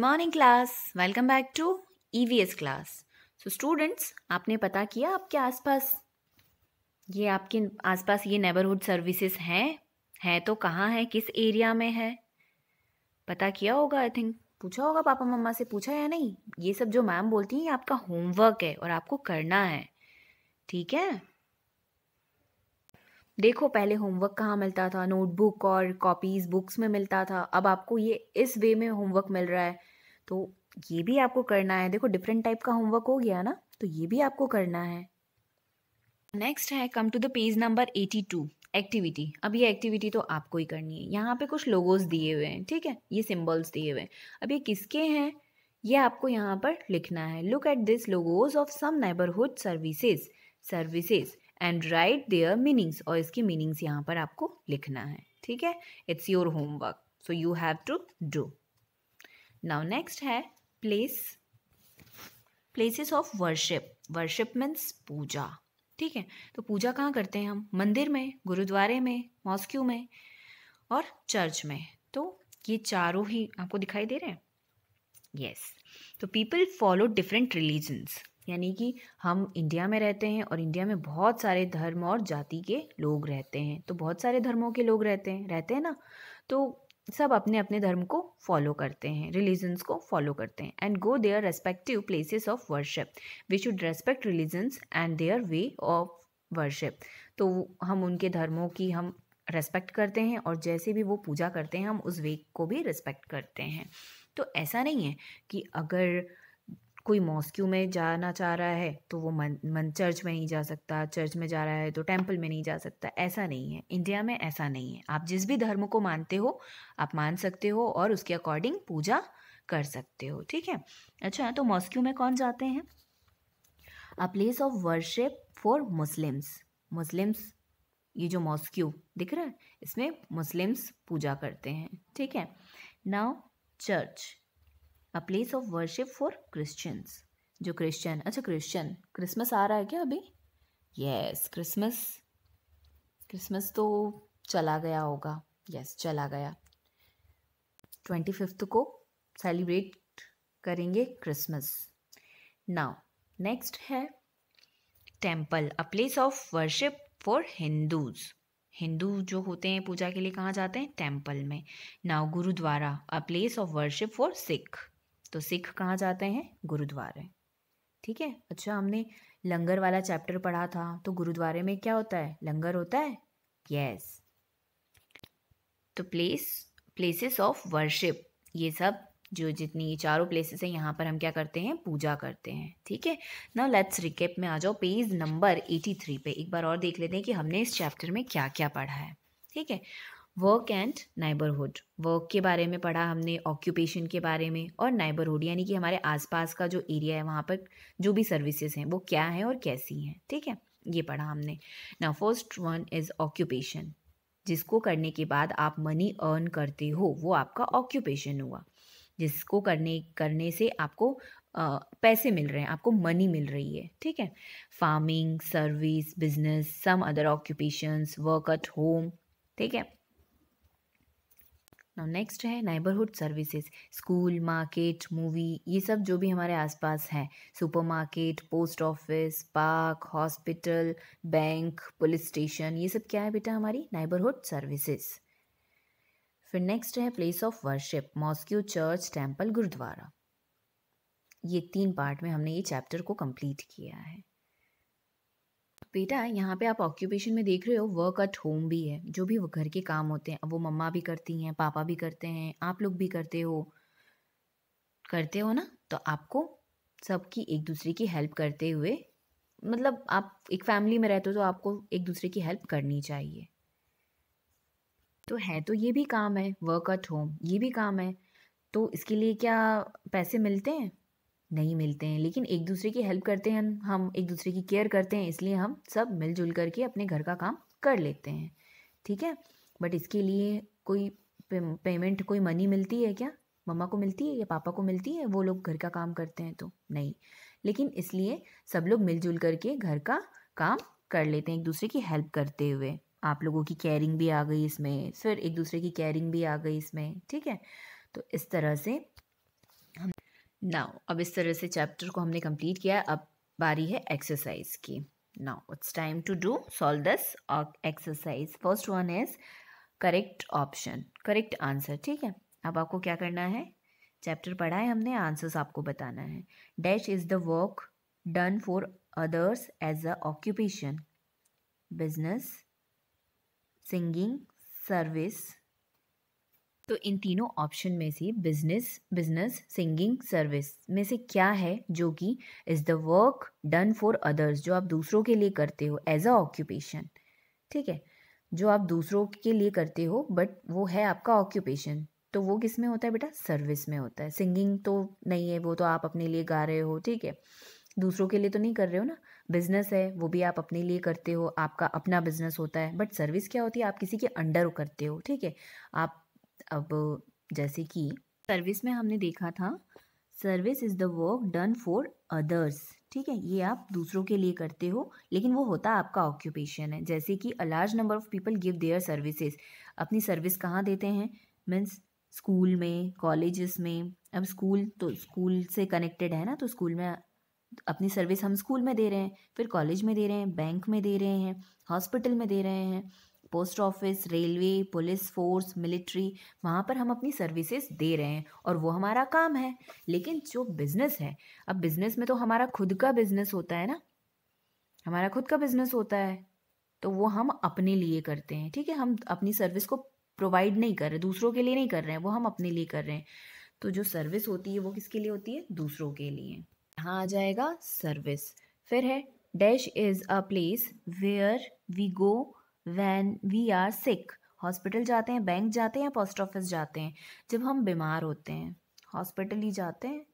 Morning class welcome back to EVS class so students आपने पता किया आपके आसपास ये आपके आसपास ये नेबरहुड सर्विसेज हैं हैं तो कहाँ है किस एरिया में है पता किया होगा आई थिंक पूछा होगा पापा मम्मा से पूछा या नहीं ये सब जो मैम बोलती हैं आपका होमवर्क है और आपको करना है ठीक है देखो पहले होमवर्क कहाँ मिलता था नोटबुक और कॉपीज़ बुक्स में मिलता था अब आपको ये इस वे में होमवर्क मिल रहा है तो ये भी आपको करना है देखो डिफरेंट टाइप का होमवर्क हो गया ना तो ये भी आपको करना है नेक्स्ट है come to the page number eighty two activity अब ये एक्टिविटी तो आपको ही करनी है यहाँ पे कुछ लोगोज दिए हुए हैं ठीक है ये सिम्बल्स दिए हुए हैं अब ये किसके हैं ये आपको यहाँ पर लिखना है look at this logos of some neighbourhood services services and write their meanings और इसकी मीनिंग्स यहाँ पर आपको लिखना है ठीक है it's your homework so you have to do now next है place places of worship worship means पूजा ठीक है तो पूजा कहाँ करते हैं हम मंदिर में गुरुद्वारे में मॉस्क्यू में और चर्च में तो ये चारों ही आपको दिखाई दे रहे हैं यस तो पीपल फॉलो डिफरेंट रिलीजन्स यानी कि हम इंडिया में रहते हैं और इंडिया में बहुत सारे धर्म और जाति के लोग रहते हैं तो बहुत सारे धर्मों के लोग रहते हैं रहते हैं ना तो सब अपने अपने धर्म को फॉलो करते हैं रिलीजन्स को फॉलो करते हैं and go their respective places of worship we should respect religions and their way of worship तो हम उनके धर्मों की हम रेस्पेक्ट करते हैं और जैसे भी वो पूजा करते हैं हम उस वे को भी रेस्पेक्ट करते हैं तो ऐसा नहीं है कि अगर कोई मॉस्क्यू में जाना चाह रहा है तो वो मन मन चर्च में नहीं जा सकता चर्च में जा रहा है तो टेम्पल में नहीं जा सकता ऐसा नहीं है इंडिया में ऐसा नहीं है आप जिस भी धर्म को मानते हो आप मान सकते हो और उसके अकॉर्डिंग पूजा कर सकते हो ठीक है अच्छा तो मॉस्क्यू में कौन जाते हैं a place of worship for Muslims Muslims ये जो मॉस्क्यू दिख रहा है इसमें मुस्लिम्स पूजा करते हैं ठीक है now church a place of worship for Christians जो क्रिश्चियन अच्छा क्रिश्चियन क्रिसमस आ रहा है क्या अभी यस क्रिसमस क्रिसमस तो चला गया होगा यस yes, चला गया ट्वेंटी फिफ्थ को सेलिब्रेट करेंगे क्रिसमस नाउ नेक्स्ट है temple a place of worship for Hindus Hindu जो होते हैं पूजा के लिए कहाँ जाते हैं टेम्पल में now gurdwara a place of worship for Sikh तो सिख कहाँ जाते हैं गुरुद्वारे ठीक है अच्छा हमने लंगर वाला चैप्टर पढ़ा था तो गुरुद्वारे में क्या होता है लंगर होता है यस तो प्लेस प्लेसेस ऑफ वर्शिप ये सब जो जितनी चारों प्लेसेस हैं यहाँ पर हम क्या करते हैं पूजा करते हैं ठीक है ना लेट्स रिकेप में आ जाओ पेज नंबर एटी थ्री पे एक बार और देख लेते हैं कि हमने इस चैप्टर में क्या क्या पढ़ा है ठीक है वर्क एंड नाइबरहुड वर्क के बारे में पढ़ा हमने ऑक्यूपेशन के बारे में और नाइबरहुड यानी कि हमारे आसपास का जो एरिया है वहाँ पर जो भी सर्विसेज हैं वो क्या हैं और कैसी हैं ठीक है ये पढ़ा हमने ना फर्स्ट वन इज़ ऑक्यूपेशन जिसको करने के बाद आप मनी अर्न करते हो वो आपका ऑक्यूपेशन हुआ जिसको करने करने से आपको आ, पैसे मिल रहे हैं आपको मनी मिल रही है ठीक है farming service business some other occupations work at home ठीक है नेक्स्ट है neighbourhood services school market movie ये सब जो भी हमारे आसपास हैं supermarket post office park hospital bank police station ये सब क्या है बेटा हमारी नाइबरहुड सर्विसेज फिर नेक्स्ट है place of worship mosque church temple gurdwara ये तीन पार्ट में हमने ये चैप्टर को कंप्लीट किया है बेटा यहाँ पे आप ऑक्यूपेशन में देख रहे हो वर्क एट होम भी है जो भी वो घर के काम होते हैं वो मम्मा भी करती हैं पापा भी करते हैं आप लोग भी करते हो करते हो ना तो आपको सबकी एक दूसरे की हेल्प करते हुए मतलब आप एक फैमिली में रहते हो तो आपको एक दूसरे की हेल्प करनी चाहिए तो है तो ये भी काम है वर्क एट होम ये भी काम है तो इसके लिए क्या पैसे मिलते हैं नहीं मिलते हैं लेकिन एक दूसरे की हेल्प करते हैं हम एक दूसरे की केयर करते हैं इसलिए हम सब मिलजुल करके अपने घर का काम कर लेते हैं ठीक है बट इसके लिए कोई पेमेंट कोई मनी मिलती है क्या मम्मा को मिलती है या पापा को मिलती है वो लोग घर का काम करते हैं तो नहीं लेकिन इसलिए सब लोग मिलजुल करके घर का काम कर लेते हैं एक दूसरे की हेल्प करते हुए आप लोगों की केयरिंग भी आ गई इसमें फिर एक दूसरे की केयरिंग भी आ गई इसमें ठीक है तो इस तरह से हम नाउ अब इस तरह से चैप्टर को हमने कंप्लीट किया अब बारी है एक्सरसाइज की now it's time to do solve this exercise first one is correct option correct answer ठीक है अब आपको क्या करना है चैप्टर पढ़ा है हमने आंसर्स आपको बताना है dash is the work done for others as a occupation business singing service तो इन तीनों ऑप्शन में से बिजनेस बिजनेस सिंगिंग सर्विस में से क्या है जो कि is the work done for others जो आप दूसरों के लिए करते हो एज अ ऑक्यूपेशन ठीक है जो आप दूसरों के लिए करते हो बट वो है आपका ऑक्यूपेशन तो वो किस में होता है बेटा सर्विस में होता है सिंगिंग तो नहीं है वो तो आप अपने लिए गा रहे हो ठीक है दूसरों के लिए तो नहीं कर रहे हो ना बिजनेस है वो भी आप अपने लिए करते हो आपका अपना बिजनेस होता है बट सर्विस क्या होती है आप किसी के अंडर करते हो ठीक है आप अब जैसे कि सर्विस में हमने देखा था service is the work done for others ठीक है ये आप दूसरों के लिए करते हो लेकिन वो होता आपका ऑक्यूपेशन है जैसे कि a large number of people give their services अपनी सर्विस कहाँ देते हैं मीन्स स्कूल में कॉलेजेस में अब स्कूल तो स्कूल से कनेक्टेड है ना तो स्कूल में अपनी सर्विस हम स्कूल में दे रहे हैं फिर कॉलेज में दे रहे हैं बैंक में दे रहे हैं हॉस्पिटल में दे रहे हैं post office railway police force military वहाँ पर हम अपनी सर्विसेज दे रहे हैं और वो हमारा काम है लेकिन जो बिज़नेस है अब बिज़नेस में तो हमारा खुद का बिज़नेस होता है ना हमारा खुद का बिज़नेस होता है तो वो हम अपने लिए करते हैं ठीक है हम अपनी सर्विस को प्रोवाइड नहीं कर रहे दूसरों के लिए नहीं कर रहे हैं वो हम अपने लिए कर रहे हैं तो जो सर्विस होती है वो किसके लिए होती है दूसरों के लिए यहाँ आ जाएगा सर्विस फिर है dash is a place where we go when we are sick hospital जाते हैं बैंक जाते हैं या पोस्ट ऑफिस जाते हैं जब हम बीमार होते हैं हॉस्पिटल ही जाते हैं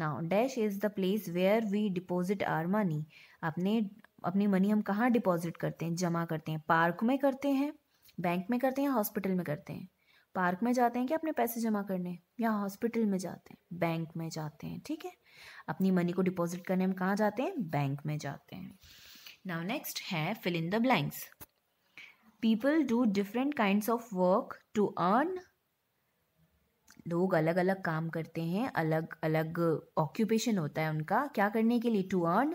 now dash is the place where we deposit our money अपने अपनी मनी हम कहाँ डिपॉजिट करते हैं जमा करते हैं पार्क में करते हैं बैंक में करते हैं हॉस्पिटल में करते हैं पार्क में जाते हैं कि अपने पैसे जमा करने या हॉस्पिटल में जाते हैं बैंक में जाते हैं ठीक है अपनी मनी को डिपॉजिट करने हम कहाँ जाते हैं बैंक में जाते हैं नाउ नेक्स्ट है fill in the blanks people do different kind of work to earn लोग अलग अलग काम करते हैं अलग अलग ऑक्यूपेशन होता है उनका क्या करने के लिए टू अर्न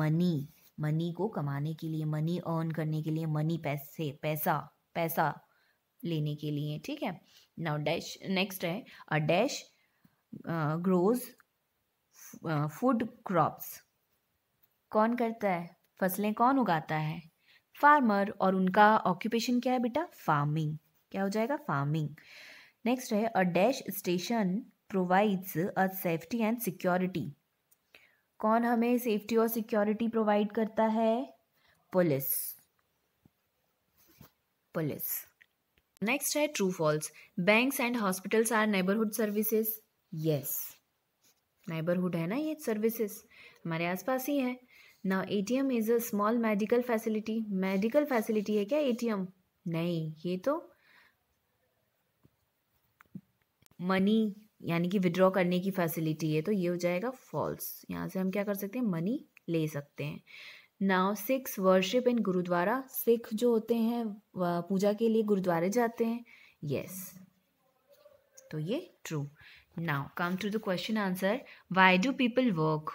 मनी मनी को कमाने के लिए मनी अर्न करने के लिए मनी पैसे पैसा पैसा लेने के लिए ठीक है नाउ डैश नेक्स्ट है a dash grows food crops कौन करता है फसलें कौन उगाता है फार्मर और उनका ऑक्यूपेशन क्या है बेटा फार्मिंग क्या हो जाएगा फार्मिंग नेक्स्ट है a dash station provides a safety and security कौन हमें सेफ्टी और सिक्योरिटी प्रोवाइड करता है पुलिस पुलिस नेक्स्ट है true false banks and hospitals are neighbourhood services yes neighbourhood है ना ये सर्विसेज हमारे आसपास ही है ना A T M is a small medical facility medical facility है क्या ए टी एम नहीं ये तो मनी यानी कि विड्रॉ करने की फैसिलिटी है तो ये हो जाएगा फॉल्स यहाँ से हम क्या कर सकते हैं मनी ले सकते हैं now Sikhs worship in gurdwara Sikh जो होते हैं पूजा के लिए गुरुद्वारे जाते हैं यस yes. तो ये true now come to the question answer why do people work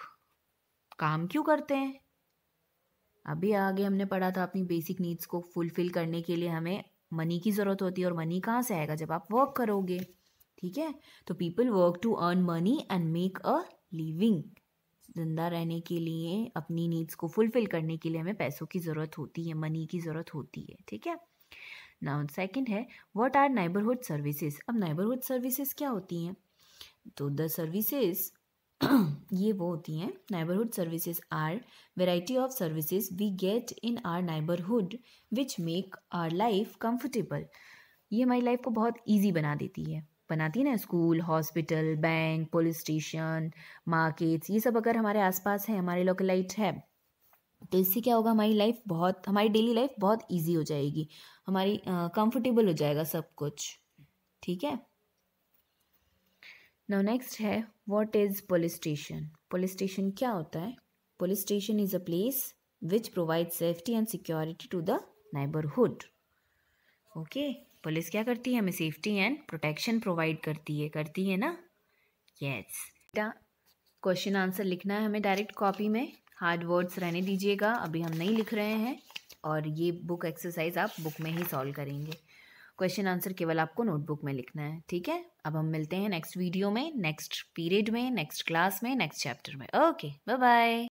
काम क्यों करते हैं अभी आगे हमने पढ़ा था अपनी बेसिक नीड्स को फुलफिल करने के लिए हमें मनी की ज़रूरत होती है और मनी कहाँ से आएगा जब आप वर्क करोगे ठीक है तो people work to earn money and make a living जिंदा रहने के लिए अपनी नीड्स को फुलफिल करने के लिए हमें पैसों की ज़रूरत होती है मनी की ज़रूरत होती है ठीक है नाउ सेकंड है व्हाट आर नाइबरहुड सर्विसेज अब नाइबरहुड सर्विसेज क्या होती हैं तो द सर्विसेज ये वो होती हैं neighbourhood services are variety of services we get in our neighbourhood which make our life comfortable ये हमारी लाइफ को बहुत ईजी बना देती है बनाती है ना school hospital bank police station markets ये सब अगर हमारे आसपास है हमारे लोकलाइट है तो इससे क्या होगा हमारी लाइफ बहुत हमारी डेली लाइफ बहुत ईजी हो जाएगी हमारी कंफर्टेबल हो जाएगा सब कुछ ठीक है नाउ नेक्स्ट है what is police station police station क्या होता है police station is a place which provide safety and security to the neighbourhood okay police क्या करती है हमें सेफ्टी एंड प्रोटेक्शन प्रोवाइड करती है करती है ना यस बेटा क्वेश्चन आंसर लिखना है हमें डायरेक्ट कॉपी में हार्ड वर्ड्स रहने दीजिएगा अभी हम नहीं लिख रहे हैं और ये बुक एक्सरसाइज आप बुक में ही सॉल्व करेंगे क्वेश्चन आंसर केवल आपको नोटबुक में लिखना है ठीक है अब हम मिलते हैं नेक्स्ट वीडियो में नेक्स्ट पीरियड में नेक्स्ट क्लास में नेक्स्ट चैप्टर में ओके बाय बाय